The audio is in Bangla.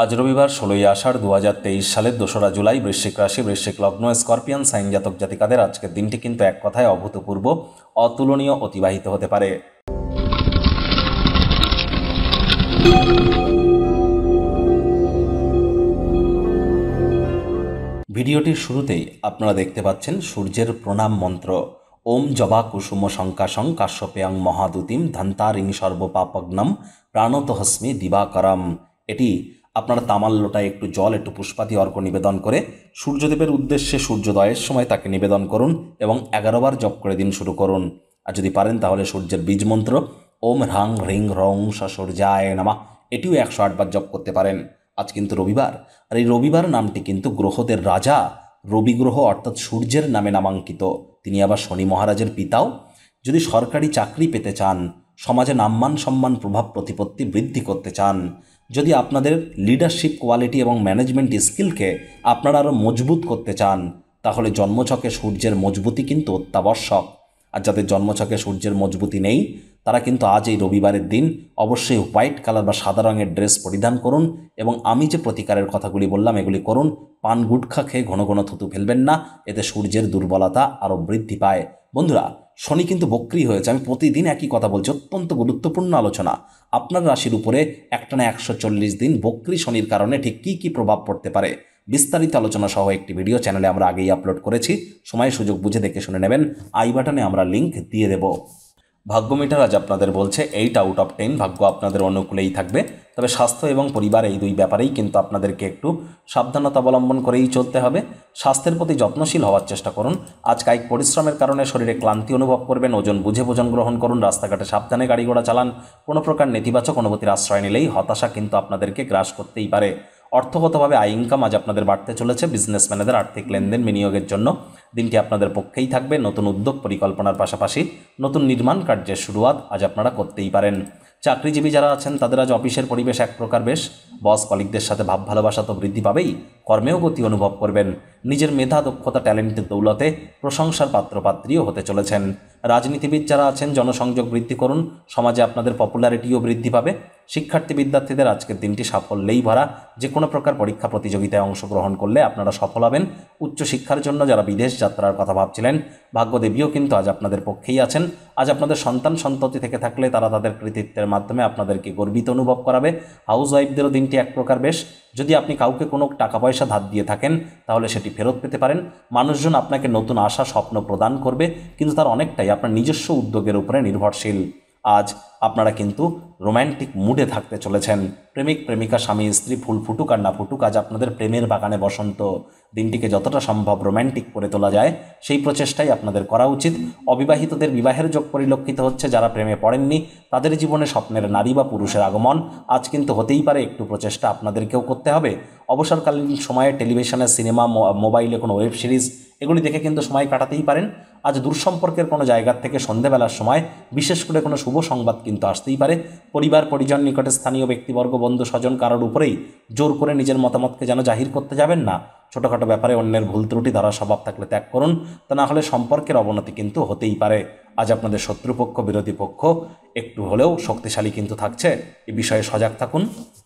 আজ রবিবার ষোলোই আষাঢ় দু হাজার তেইশ সালের দোসরা জুলাই বৃশ্চিক রাশি বৃশ্চিক লগ্ন স্করপিয়ান সাইন জাতক জাতিকাদের আজকের দিনটি কিন্তু এক কথায় অভূতপূর্ব অতুলনীয় অতিবাহিত হতে পারে ভিডিওটির শুরুতেই আপনারা দেখতে পাচ্ছেন সূর্যের প্রণাম মন্ত্র ওম জবা কুসুম শঙ্কাশং কাশ্যপেয়াং মহাদুতিম ধন্তারিং সর্বপাপগ্নম প্রাণতহস্মি দিবাকরম এটি আপনারা তামাল লোটায় একটু জল একটু পুষ্পাতি অর্ঘ্য নিবেদন করে সূর্যদেবের উদ্দেশ্যে সূর্যোদয়ের সময় তাকে নিবেদন করুন এবং এগারোবার জপ করে দিন শুরু করুন আর যদি পারেন তাহলে সূর্যের বীজ মন্ত্র ওম হ্রাং হ্রিং হ্রং সূর্যায় নামা এটিও একশো আটবার জপ করতে পারেন আজ কিন্তু রবিবার আর এই রবিবার নামটি কিন্তু গ্রহদের রাজা রবি গ্রহ অর্থাৎ সূর্যের নামে নামাঙ্কিত তিনি আবার শনি মহারাজের পিতাও যদি সরকারি চাকরি পেতে চান সমাজে নাম্মান সম্মান প্রভাব প্রতিপত্তি বৃদ্ধি করতে চান যদি আপনাদের লিডারশিপ কোয়ালিটি এবং ম্যানেজমেন্ট স্কিলকে আপনারা আরও মজবুত করতে চান তাহলে জন্মছকে সূর্যের মজবুতি কিন্তু অত্যাবশ্যক আর যাদের জন্মছকে সূর্যের মজবুতি নেই তারা কিন্তু আজ এই রবিবারের দিন অবশ্যই হোয়াইট কালার বা সাদা রঙের ড্রেস পরিধান করুন এবং আমি যে প্রতিকারের কথাগুলি বললাম এগুলি করুন পান গুটখা খেয়ে ঘন ঘন থুতু ফেলবেন না এতে সূর্যের দুর্বলতা আরও বৃদ্ধি পায় বন্ধুরা শনি কিন্তু বক্রি হয়েছে আমি প্রতিদিন একই কথা বলছি অত্যন্ত গুরুত্বপূর্ণ আলোচনা আপনার রাশির উপরে একটানা একশো চল্লিশ দিন বক্রি শনির কারণে ঠিক কী কী প্রভাব পড়তে পারে বিস্তারিত আলোচনা সহ একটি ভিডিও চ্যানেলে আমরা আগেই আপলোড করেছি সময় সুযোগ বুঝে দেখে শুনে নেবেন আই বাটনে আমরা লিঙ্ক দিয়ে দেবো ভাগ্য মিটার আজ আপনাদের বলছে এইট আউট অফ টেন ভাগ্য আপনাদের অনুকূলেই থাকবে তবে স্বাস্থ্য এবং পরিবার এই দুই ব্যাপারেই কিন্তু আপনাদেরকে একটু সাবধানতা অবলম্বন করেই চলতে হবে স্বাস্থ্যের প্রতি যত্নশীল হওয়ার চেষ্টা করুন আজ কায়িক পরিশ্রমের কারণে শরীরে ক্লান্তি অনুভব করবেন ওজন বুঝে ভোজন গ্রহণ করুন রাস্তাঘাটে সাবধানে গাড়ি ঘোড়া চালান কোনো প্রকার নেতিবাচক অনুভূতির আশ্রয় নিলেই হতাশা কিন্তু আপনাদেরকে গ্রাস করতেই পারে অর্থগতভাবে আই ইনকাম আজ আপনাদের বাড়তে চলেছে বিজনেসম্যানেদের আর্থিক লেনদেন বিনিয়োগের জন্য দিনটি আপনাদের পক্ষেই থাকবে নতুন উদ্যোগ পরিকল্পনার পাশাপাশি নতুন নির্মাণ কার্যের শুরুয়াত আজ আপনারা করতেই পারেন চাকরিজীবী যারা আছেন তাদের আজ অফিসের পরিবেশ এক প্রকার বেশ বস কলিকদের সাথে ভাব ভালোবাসা তো বৃদ্ধি পাবেই কর্মেও গতি অনুভব করবেন নিজের মেধা দক্ষতা ট্যালেন্টের দৌলতে প্রশংসার পাত্রপাত্রীও হতে চলেছেন রাজনীতিবিদ যারা আছেন জনসংযোগ বৃদ্ধি করুন সমাজে আপনাদের পপুলারিটিও বৃদ্ধি পাবে শিক্ষার্থী বিদ্যার্থীদের আজকের দিনটি সাফল্যেই ভরা যে কোনো প্রকার পরীক্ষা প্রতিযোগিতায় অংশগ্রহণ করলে আপনারা সফল হবেন উচ্চশিক্ষার জন্য যারা বিদেশ যাত্রার কথা ভাবছিলেন ভাগ্যদেবীও কিন্তু আজ আপনাদের পক্ষেই আছেন আজ আপনাদের সন্তান সন্ততি থেকে থাকলে তারা তাদের কৃতিত্বের মাধ্যমে আপনাদেরকে গর্বিত অনুভব করাবে হাউস ওয়াইফদেরও দিনটি এক প্রকার বেশ যদি আপনি কাউকে কোনো টাকা পয়সা ধার দিয়ে থাকেন তাহলে সেটি ফেরত পেতে পারেন মানুষজন আপনাকে নতুন আশা স্বপ্ন প্রদান করবে কিন্তু তার অনেকটাই আপনার নিজস্ব উদ্যোগের উপরে নির্ভরশীল আজ আপনারা কিন্তু রোম্যান্টিক মুডে থাকতে চলেছেন প্রেমিক প্রেমিকা স্বামী স্ত্রী ফুল ফুটুক আর না ফুটুক আজ আপনাদের প্রেমের বাগানে বসন্ত দিনটিকে যতটা সম্ভব রোম্যান্টিক করে তোলা যায় সেই প্রচেষ্টাই আপনাদের করা উচিত অবিবাহিতদের বিবাহের যোগ পরিলক্ষিত হচ্ছে যারা প্রেমে পড়েননি তাদের জীবনে স্বপ্নের নারী বা পুরুষের আগমন আজ কিন্তু হতেই পারে একটু প্রচেষ্টা আপনাদেরকেও করতে হবে অবসরকালীন সময়ে টেলিভিশনে সিনেমা মোবাইলে কোনো ওয়েব সিরিজ এগুলি দেখে কিন্তু সময় কাটাতেই পারেন আজ দূরসম্পর্কের কোনো জায়গার থেকে সন্ধেবেলার সময় বিশেষ করে কোনো শুভ সংবাদ কিন্তু আসতেই পারে পরিবার পরিজন নিকটে স্থানীয় ব্যক্তিবর্গ বন্ধু স্বজন কারোর উপরেই জোর করে নিজের মতামতকে যেন জাহির করতে যাবেন না ছোটোখাটো ব্যাপারে অন্যের ভুল ত্রুটি ধরা স্বভাব থাকলে ত্যাগ করুন তা না হলে সম্পর্কের অবনতি কিন্তু হতেই পারে আজ আপনাদের শত্রুপক্ষ বিরোধী পক্ষ একটু হলেও শক্তিশালী কিন্তু থাকছে এ বিষয়ে সজাগ থাকুন